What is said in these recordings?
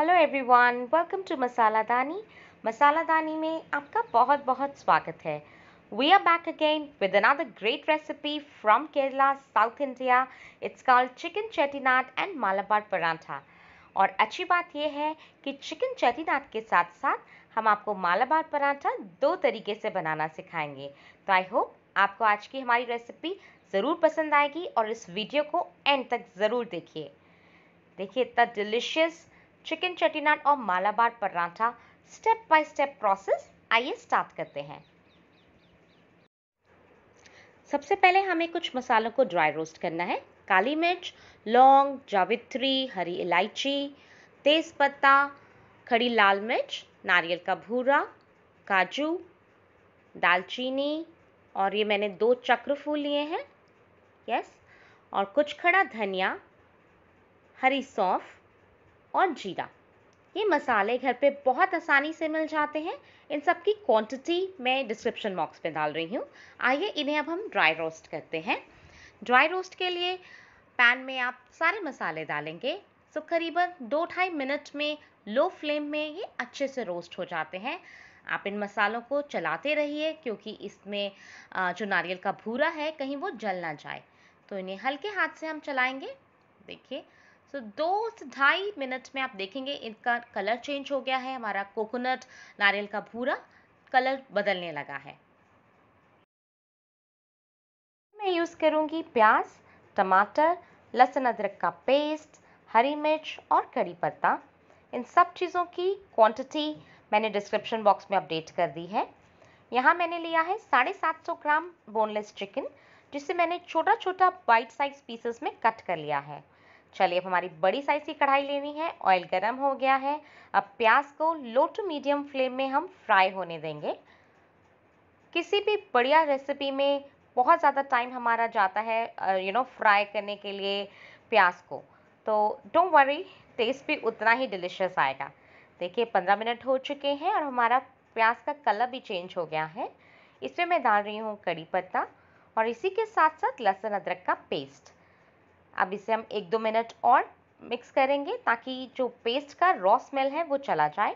hello everyone welcome to Masala Dani Masala Dani में आपका बहुत बहुत स्वागत है we are back again with another great recipe from Kerala South India it's called chicken Chettinad and Malabar paratha और अच्छी बात यह है कि चिकन चेटीनाट के साथ साथ हम आपको मालाबार पराठा दो तरीके से बनाना सिखाएंगे तो आई होप आपको आज की हमारी रेसिपी ज़रूर पसंद आएगी और इस वीडियो को एंड तक ज़रूर देखिए देखिए इतना डिलिशियस चिकन चटीनाट और Malabar paratha step by step process आइए स्टार्ट करते हैं सबसे पहले हमें कुछ मसालों को ड्राई रोस्ट करना है काली मिर्च लौंग जावित्री हरी इलायची तेज़ पत्ता खड़ी लाल मिर्च नारियल का भूरा काजू दालचीनी और ये मैंने दो चक्र फूल लिए हैं यस और कुछ खड़ा धनिया हरी सौंफ और जीरा ये मसाले घर पे बहुत आसानी से मिल जाते हैं इन सब की क्वांटिटी मैं डिस्क्रिप्शन बॉक्स में डाल रही हूँ आइए इन्हें अब हम ड्राई रोस्ट करते हैं ड्राई रोस्ट के लिए पैन में आप सारे मसाले डालेंगे सो तो करीबन दो ढाई मिनट में लो फ्लेम में ये अच्छे से रोस्ट हो जाते हैं आप इन मसालों को चलाते रहिए क्योंकि इसमें जो नारियल का भूरा है कहीं वो जल ना जाए तो इन्हें हल्के हाथ से हम चलाएंगे देखिए सो दो दो ढाई मिनट में आप देखेंगे इनका कलर चेंज हो गया है हमारा कोकोनट नारियल का भूरा कलर बदलने लगा है मैं यूज़ करूँगी प्याज टमाटर लहसुन अदरक का पेस्ट हरी मिर्च और कड़ी पत्ता इन सब चीज़ों की क्वांटिटी मैंने डिस्क्रिप्शन बॉक्स में अपडेट कर दी है यहाँ मैंने लिया है साढ़े सात सौ ग्राम बोनलेस चिकन जिसे मैंने छोटा छोटा वाइट साइज पीसेस में कट कर लिया है चलिए अब हमारी बड़ी साइज़ की कढ़ाई लेनी है ऑयल गरम हो गया है अब प्याज को लो टू मीडियम फ्लेम में हम फ्राई होने देंगे किसी भी बढ़िया रेसिपी में बहुत ज़्यादा टाइम हमारा जाता है यू नो फ्राई करने के लिए प्याज को तो डोंट वरी टेस्ट भी उतना ही डिलिशियस आएगा देखिए पंद्रह मिनट हो चुके हैं और हमारा प्याज का कलर भी चेंज हो गया है इसमें मैं डाल रही हूँ कड़ी पत्ता और इसी के साथ साथ लहसुन अदरक का पेस्ट अब इसे हम एक दो मिनट और मिक्स करेंगे ताकि जो पेस्ट का रॉ स्मेल है वो चला जाए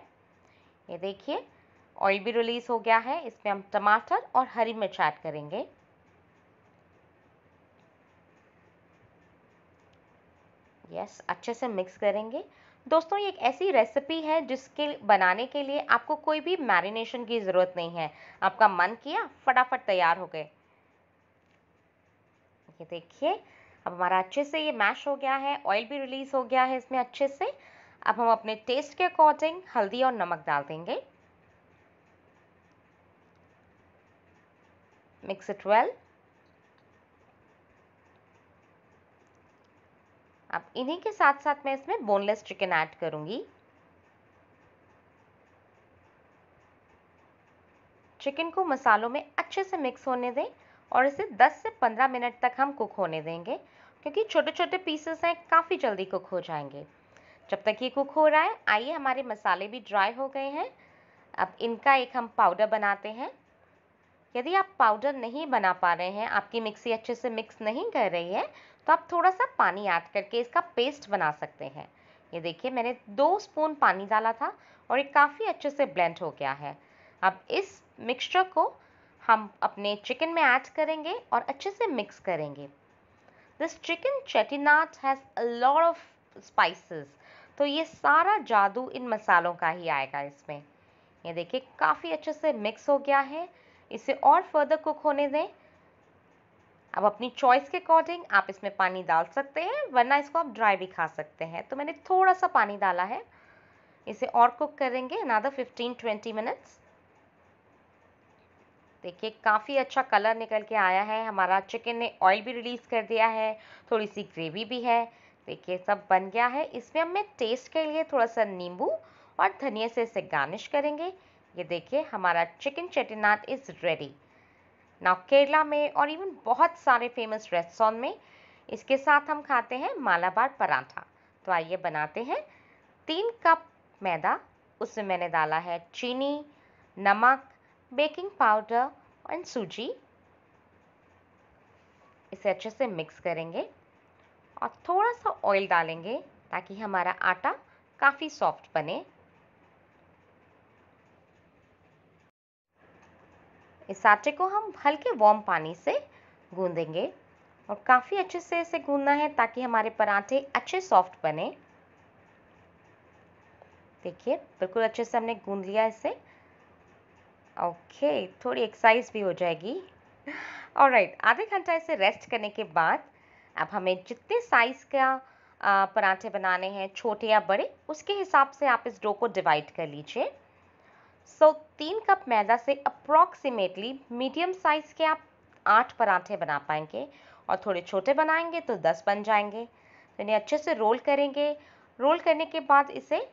ये देखिए ऑयल भी रिलीज़ हो गया है इसमें हम टमाटर और हरी मिर्च ऐड करेंगे यस yes, अच्छे से मिक्स करेंगे दोस्तों ये एक ऐसी रेसिपी है जिसके बनाने के लिए आपको कोई भी मैरिनेशन की ज़रूरत नहीं है आपका मन किया फटाफट तैयार हो गए ये देखिए अब हमारा अच्छे से ये मैश हो गया है ऑयल भी रिलीज़ हो गया है इसमें अच्छे से अब हम अपने टेस्ट के अकॉर्डिंग हल्दी और नमक डाल देंगे मिक्स इट वेल अब इन्हीं के साथ साथ मैं इसमें बोनलेस चिकन ऐड करूंगी चिकन को मसालों में अच्छे से मिक्स होने दें और इसे 10 से 15 मिनट तक हम कुक होने देंगे क्योंकि छोटे छोटे पीसेस हैं काफ़ी जल्दी कुक हो जाएंगे जब तक ये कुक हो रहा है आइए हमारे मसाले भी ड्राई हो गए हैं अब इनका एक हम पाउडर बनाते हैं यदि आप पाउडर नहीं बना पा रहे हैं आपकी मिक्सी अच्छे से मिक्स नहीं कर रही है तो आप थोड़ा सा पानी ऐड करके इसका पेस्ट बना सकते हैं ये देखिए मैंने दो स्पून पानी डाला था और ये काफ़ी अच्छे से ब्लेंड हो गया है अब इस मिक्सचर को हम अपने चिकन में ऐड करेंगे और अच्छे से मिक्स करेंगे this chicken Chettinad has lot of spices तो ये सारा जादू इन मसालों का ही आएगा इसमें ये देखिए काफ़ी अच्छे से मिक्स हो गया है इसे और फर्दर कुक होने दें अब अपनी चॉइस के अकॉर्डिंग आप इसमें पानी डाल सकते हैं वरना इसको आप ड्राई भी खा सकते हैं तो मैंने थोड़ा सा पानी डाला है इसे और कुक करेंगे अनादर 15-20 मिनट्स देखिए काफ़ी अच्छा कलर निकल के आया है हमारा चिकन ने ऑयल भी रिलीज़ कर दिया है थोड़ी सी ग्रेवी भी है देखिए सब बन गया है इसमें हमें टेस्ट के लिए थोड़ा सा नींबू और धनिया से इसे गार्निश करेंगे ये देखिए हमारा chicken Chettinad is ready now Kerala में और इवन बहुत सारे फेमस रेस्टोरेंट में इसके साथ हम खाते हैं मालाबार पराठा तो आइए बनाते हैं तीन कप मैदा उसमें मैंने डाला है चीनी नमक बेकिंग पाउडर एंड सूजी इसे अच्छे से मिक्स करेंगे और थोड़ा सा ऑयल डालेंगे ताकि हमारा आटा काफ़ी सॉफ्ट बने इस आटे को हम हल्के वार्म पानी से गूंदेंगे और काफ़ी अच्छे से इसे गूंदना है ताकि हमारे पराठे अच्छे सॉफ्ट बने देखिए बिल्कुल अच्छे से हमने गूंद लिया इसे ओके थोड़ी एक्सरसाइज भी हो जाएगी और राइट आधे घंटा इसे रेस्ट करने के बाद अब हमें जितने साइज़ का पराठे बनाने हैं छोटे या बड़े उसके हिसाब से आप इस डो को डिवाइड कर लीजिए सो so, तीन कप मैदा से अप्रॉक्सीमेटली मीडियम साइज़ के आप आठ पराठे बना पाएंगे और थोड़े छोटे बनाएंगे तो दस बन जाएंगे तो इन्हें अच्छे से रोल करेंगे रोल करने के बाद इसे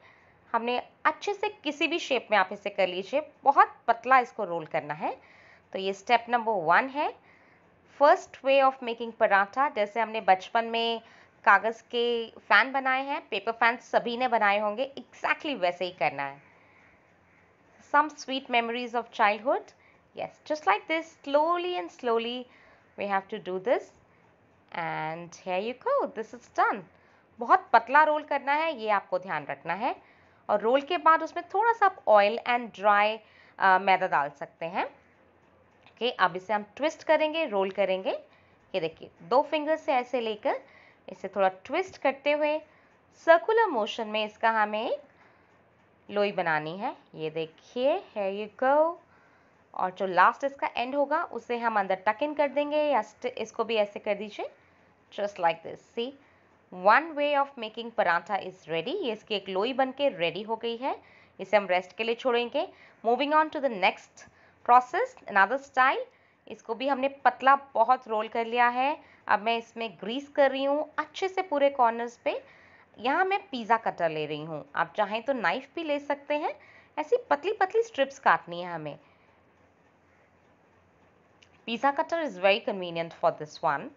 हमने अच्छे से किसी भी शेप में आप इसे कर लीजिए बहुत पतला इसको रोल करना है तो ये स्टेप नंबर वन है first way of making paratha जैसे हमने बचपन में कागज़ के फ़ैन बनाए हैं पेपर फैन सभी ने बनाए होंगे एग्जैक्टली exactly वैसे ही करना है some sweet memories of childhood yes just like this slowly and slowly we have to do this and you you this is done बहुत पतला रोल करना है ये आपको ध्यान रखना है और रोल के बाद उसमें थोड़ा सा आप ऑयल एंड ड्राई मैदा डाल सकते हैं ओके okay, अब इसे हम ट्विस्ट करेंगे रोल करेंगे ये देखिए दो फिंगर से ऐसे लेकर इसे थोड़ा ट्विस्ट करते हुए सर्कुलर मोशन में इसका हमें लोई बनानी है ये देखिए है ये गो और जो लास्ट इसका एंड होगा उसे हम अंदर टक इन कर देंगे या इसको भी ऐसे कर दीजिए just like this see one way of making paratha is ready ये इसकी एक लोई बन के रेडी हो गई है इसे हम रेस्ट के लिए छोड़ेंगे moving on to the next process another style इसको भी हमने पतला बहुत रोल कर लिया है अब मैं इसमें ग्रीस कर रही हूँ अच्छे से पूरे कॉर्नर्स पे यहाँ मैं पिज़्ज़ा कटर ले रही हूँ आप चाहें तो नाइफ़ भी ले सकते हैं ऐसी पतली पतली स्ट्रिप्स काटनी है हमें pizza cutter is very convenient for this one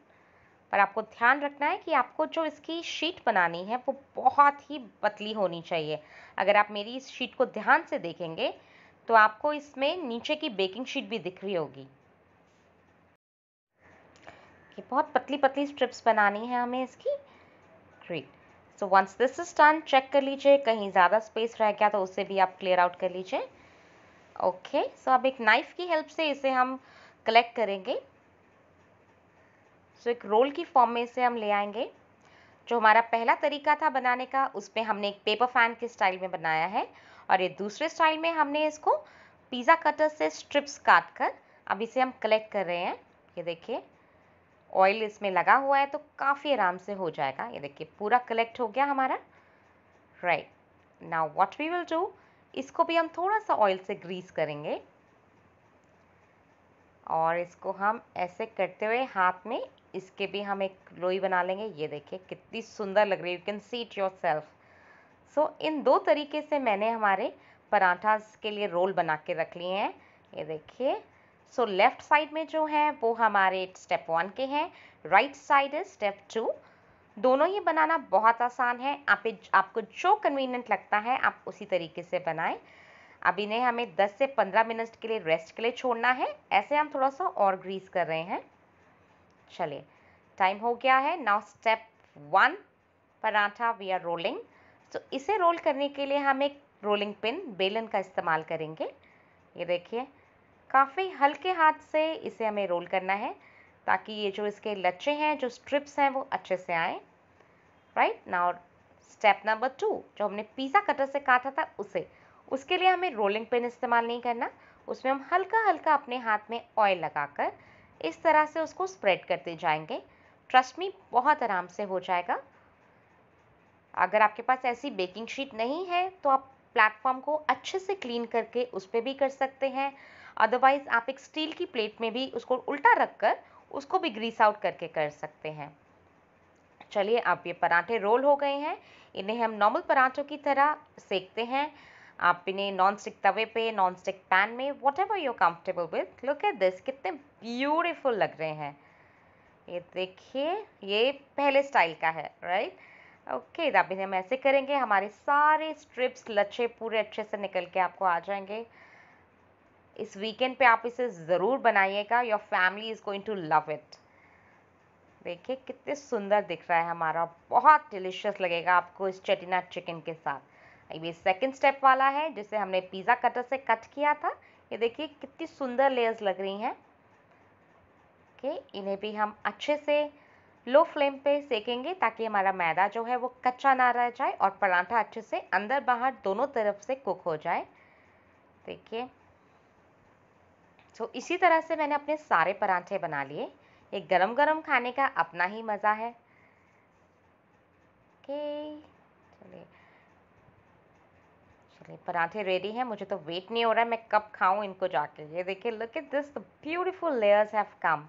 पर आपको ध्यान रखना है कि आपको जो इसकी शीट बनानी है वो बहुत ही पतली होनी चाहिए अगर आप मेरी इस शीट को ध्यान से देखेंगे तो आपको इसमें नीचे की बेकिंग शीट भी दिख रही होगी कि बहुत पतली पतली स्ट्रिप्स बनानी है हमें इसकी great so once this is done check कर लीजिए कहीं ज़्यादा स्पेस रह गया तो उसे भी आप क्लियर आउट कर लीजिए ओके सो अब एक नाइफ़ की हेल्प से इसे हम कलेक्ट करेंगे सो एक रोल की फॉर्म में इसे हम ले आएंगे जो हमारा पहला तरीका था बनाने का उस पर हमने एक पेपर फैन के स्टाइल में बनाया है और ये दूसरे स्टाइल में हमने इसको पिज़्ज़ा कटर से स्ट्रिप्स काट कर अब इसे हम कलेक्ट कर रहे हैं ये देखिए ऑयल इसमें लगा हुआ है तो काफ़ी आराम से हो जाएगा ये देखिए पूरा कलेक्ट हो गया हमारा right now what we will do इसको भी हम थोड़ा सा ऑयल से ग्रीस करेंगे और इसको हम ऐसे करते हुए हाथ में इसके भी हम एक लोई बना लेंगे ये देखिए कितनी सुंदर लग रही है you can see it yourself so इन दो तरीके से मैंने हमारे पराठा के लिए रोल बना के रख लिए हैं ये देखिए सो लेफ़्ट साइड में जो है वो हमारे स्टेप वन के हैं right side is step two दोनों ही बनाना बहुत आसान है आप आपको जो कन्वीनियंट लगता है आप उसी तरीके से बनाएं अब इन्हें हमें 10 से 15 मिनट के लिए रेस्ट के लिए छोड़ना है ऐसे हम थोड़ा सा और ग्रीस कर रहे हैं चलिए टाइम हो गया है now step one paratha we are rolling तो इसे रोल करने के लिए हम एक रोलिंग पिन बेलन का इस्तेमाल करेंगे ये देखिए काफ़ी हल्के हाथ से इसे हमें रोल करना है ताकि ये जो इसके लच्छे हैं जो स्ट्रिप्स हैं वो अच्छे से आए right now step number two जो हमने पिज़्ज़ा कटर से काटा था उसे उसके लिए हमें रोलिंग पिन इस्तेमाल नहीं करना उसमें हम हल्का हल्का अपने हाथ में ऑयल लगाकर इस तरह से उसको स्प्रेड करते जाएंगे ट्रस्ट मी बहुत आराम से हो जाएगा अगर आपके पास ऐसी बेकिंग शीट नहीं है तो आप प्लेटफॉर्म को अच्छे से क्लीन करके उस पर भी कर सकते हैं अदरवाइज़ आप एक स्टील की प्लेट में भी उसको उल्टा रख कर उसको भी ग्रीस आउट करके कर सकते हैं चलिए अब ये पराठे रोल हो गए हैं इन्हें हम नॉर्मल पराठों की तरह सेकते हैं आप इन्हें नॉन स्टिक तवे पे नॉन स्टिक पैन में whatever you comfortable with look at this कितने ब्यूटिफुल लग रहे हैं ये देखिए ये पहले स्टाइल का है राइट ओके अभी हम ऐसे करेंगे हमारे सारे स्ट्रिप्स लच्छे पूरे अच्छे से निकल के आपको आ जाएंगे इस वीकेंड पे आप इसे ज़रूर बनाइएगा your family is going to love it देखिए कितने सुंदर दिख रहा है हमारा बहुत डिलिशियस लगेगा आपको इस चटिना चिकन के साथ अब ये सेकेंड स्टेप वाला है जिसे हमने पिज़्ज़ा कटर से कट किया था ये देखिए कितनी सुंदर लेयर्स लग रही हैं ओके इन्हें भी हम अच्छे से लो फ्लेम पे सेकेंगे ताकि हमारा मैदा जो है वो कच्चा ना रह जाए और पराठा अच्छे से अंदर बाहर दोनों तरफ से कुक हो जाए देखिए तो इसी तरह से मैंने अपने सारे पराठे बना लिए ये गरम गरम खाने का अपना ही मज़ा है ओके चलिए पराठे रेडी हैं मुझे तो वेट नहीं हो रहा है मैं कब खाऊं इनको जाके ये देखिए look at this beautiful layers have come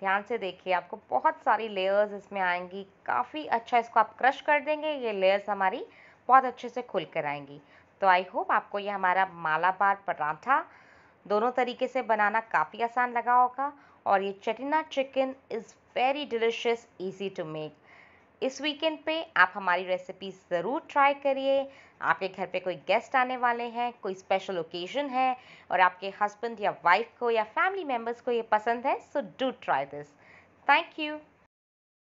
ध्यान से देखिए आपको बहुत सारी लेयर्स इसमें आएंगी काफ़ी अच्छा इसको आप क्रश कर देंगे ये लेयर्स हमारी बहुत अच्छे से खुल कर आएंगी तो आई होप आपको ये हमारा मालाबार पराठा दोनों तरीके से बनाना काफ़ी आसान लगा होगा और ये Chettinad chicken is very delicious easy to make इस वीकेंड पे आप हमारी रेसिपी ज़रूर ट्राई करिए आपके घर पे कोई गेस्ट आने वाले हैं कोई स्पेशल ओकेजन है और आपके हस्बैंड या वाइफ को या फैमिली मेम्बर्स को ये पसंद है so do try this thank you